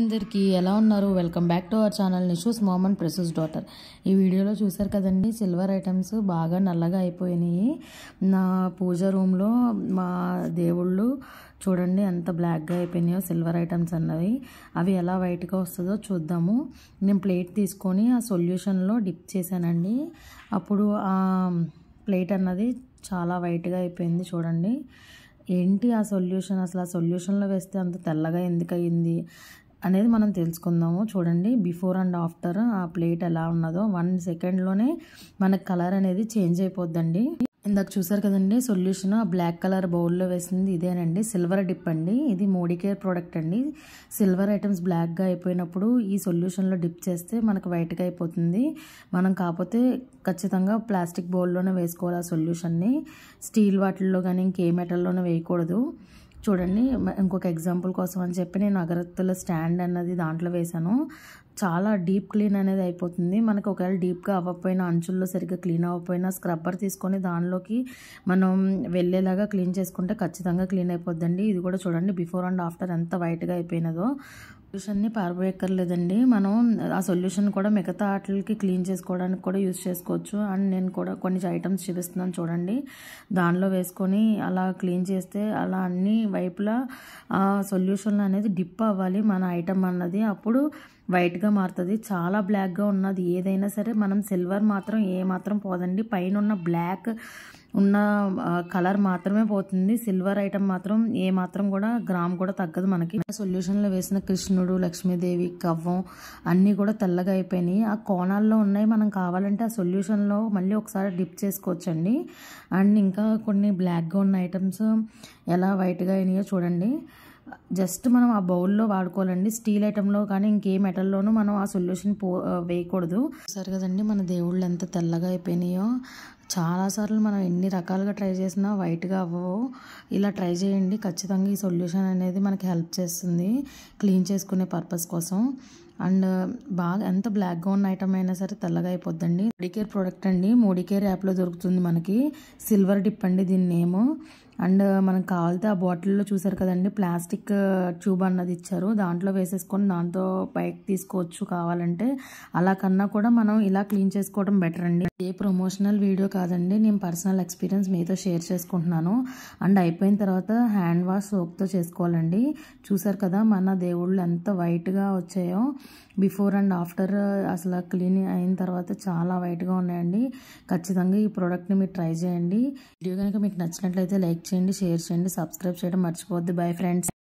అందరికీ ఎలా ఉన్నారు welcome back to our channel నిషూస్ మామ్ అండ్ ప్రెసూస్ డాటర్ ఈ వీడియోలో చూసారు కదండి సిల్వర్ ఐటమ్స్ బాగా నల్లగా అయిపోయినాయి నా పూజ రూమ్లో మా దేవుళ్ళు చూడండి ఎంత బ్లాక్గా అయిపోయినాయో సిల్వర్ ఐటమ్స్ అన్నవి అవి ఎలా వైట్గా వస్తుందో చూద్దాము నేను ప్లేట్ తీసుకొని ఆ సొల్యూషన్లో డిప్ చేశానండి అప్పుడు ఆ ప్లేట్ అన్నది చాలా వైట్గా అయిపోయింది చూడండి ఏంటి ఆ సొల్యూషన్ అసలు ఆ సొల్యూషన్లో వేస్తే అంత తెల్లగా ఎందుకు అనేది మనం తెలుసుకుందాము చూడండి బిఫోర్ అండ్ ఆఫ్టర్ ఆ ప్లేట్ ఎలా ఉన్నదో వన్ సెకండ్లోనే మనకు కలర్ అనేది చేంజ్ అయిపోద్దండి ఇందాక చూసారు కదండి సొల్యూషన్ ఆ బ్లాక్ కలర్ బౌల్లో వేసింది ఇదేనండి సిల్వర్ డిప్ అండి ఇది మోడీ కేర్ ప్రోడక్ట్ అండి సిల్వర్ ఐటమ్స్ బ్లాక్గా అయిపోయినప్పుడు ఈ సొల్యూషన్లో డిప్ చేస్తే మనకు వైట్గా అయిపోతుంది మనం కాకపోతే ఖచ్చితంగా ప్లాస్టిక్ బౌల్లోనే వేసుకోవాలి ఆ సొల్యూషన్ని స్టీల్ వాటిల్లో కానీ ఇంకే మెటల్లోనే వేయకూడదు చూడండి ఇంకొక ఎగ్జాంపుల్ కోసం అని చెప్పి నేను అగరత్తుల స్టాండ్ అన్నది దాంట్లో వేశాను చాలా డీప్ క్లీన్ అనేది అయిపోతుంది మనకు ఒకవేళ డీప్గా అవ్వకపోయినా అంచుల్లో సరిగ్గా క్లీన్ అవ్వకపోయినా స్క్రబ్బర్ తీసుకొని దానిలోకి మనం వెళ్ళేలాగా క్లీన్ చేసుకుంటే ఖచ్చితంగా క్లీన్ అయిపోద్దండి ఇది కూడా చూడండి బిఫోర్ అండ్ ఆఫ్టర్ ఎంత వైట్గా అయిపోయినదో సొల్యూషన్ని పారబోయక్కర్లేదండి మనం ఆ సొల్యూషన్ కూడా మిగతా ఆటలకి క్లీన్ చేసుకోవడానికి కూడా యూస్ చేసుకోవచ్చు అండ్ నేను కూడా కొన్ని ఐటమ్స్ చూపిస్తున్నాను చూడండి దానిలో వేసుకొని అలా క్లీన్ చేస్తే అలా అన్ని వైపులా సొల్యూషన్ అనేది డిప్ అవ్వాలి మన ఐటమ్ అన్నది అప్పుడు వైట్గా గా మారుతుంది చాలా బ్లాక్గా ఉన్నది ఏదైనా సరే మనం సిల్వర్ మాత్రం ఏ మాత్రం పోదండి పైన ఉన్న బ్లాక్ ఉన్న కలర్ మాత్రమే పోతుంది సిల్వర్ ఐటమ్ మాత్రం ఏ మాత్రం కూడా గ్రామ్ కూడా తగ్గదు మనకి సొల్యూషన్లో వేసిన కృష్ణుడు లక్ష్మీదేవి కవ్వం అన్నీ కూడా తెల్లగా అయిపోయినాయి ఆ కోణాల్లో ఉన్నాయి మనం కావాలంటే ఆ సొల్యూషన్లో మళ్ళీ ఒకసారి డిప్ చేసుకోవచ్చండి అండ్ ఇంకా కొన్ని బ్లాక్గా ఉన్న ఐటమ్స్ ఎలా వైట్గా అయినాయో చూడండి జస్ట్ మనం ఆ బౌల్లో వాడుకోవాలండి స్టీల్ ఐటెంలో కానీ ఇంకే మెటల్లోనూ మనం ఆ సొల్యూషన్ పో వేయకూడదు సరే కదండి మన దేవుళ్ళు ఎంత తెల్లగా అయిపోయినాయో చాలాసార్లు మనం ఎన్ని రకాలుగా ట్రై చేసినా వైట్గా అవ్వవు ఇలా ట్రై చేయండి ఖచ్చితంగా ఈ సొల్యూషన్ అనేది మనకి హెల్ప్ చేస్తుంది క్లీన్ చేసుకునే పర్పస్ కోసం అండ్ బాగా ఎంత బ్లాక్గా ఉన్న ఐటమ్ అయినా సరే తెల్లగా అయిపోద్దండి మోడీకేర్ ప్రోడక్ట్ అండి మోడీకేర్ యాప్లో దొరుకుతుంది మనకి సిల్వర్ డిప్ అండి దీని నేమ్ అండ్ మనకు కావాలితే ఆ బాటిల్లో చూసారు కదండి ప్లాస్టిక్ ట్యూబ్ uh, అన్నది ఇచ్చారు దాంట్లో వేసేసుకొని దాంతో పైకి తీసుకోవచ్చు కావాలంటే అలా కన్నా కూడా మనం ఇలా క్లీన్ చేసుకోవడం బెటర్ అండి ఏ ప్రమోషనల్ వీడియో కాదండి నేను పర్సనల్ ఎక్స్పీరియన్స్ మీతో షేర్ చేసుకుంటున్నాను అండ్ అయిపోయిన తర్వాత హ్యాండ్ వాష్ సోప్తో చేసుకోవాలండి చూసారు కదా మన దేవుళ్ళు ఎంత వైట్గా వచ్చాయో బిఫోర్ అండ్ ఆఫ్టర్ uh, అసలు క్లీన్ అయిన తర్వాత చాలా వైట్గా ఉన్నాయండి ఖచ్చితంగా ఈ ప్రోడక్ట్ని మీరు ట్రై చేయండి వీడియో కనుక మీకు నచ్చినట్లయితే లైక్ చేయండి షేర్ చేయండి సబ్స్క్రైబ్ చేయడం మర్చిపోద్ది బై ఫ్రెండ్స్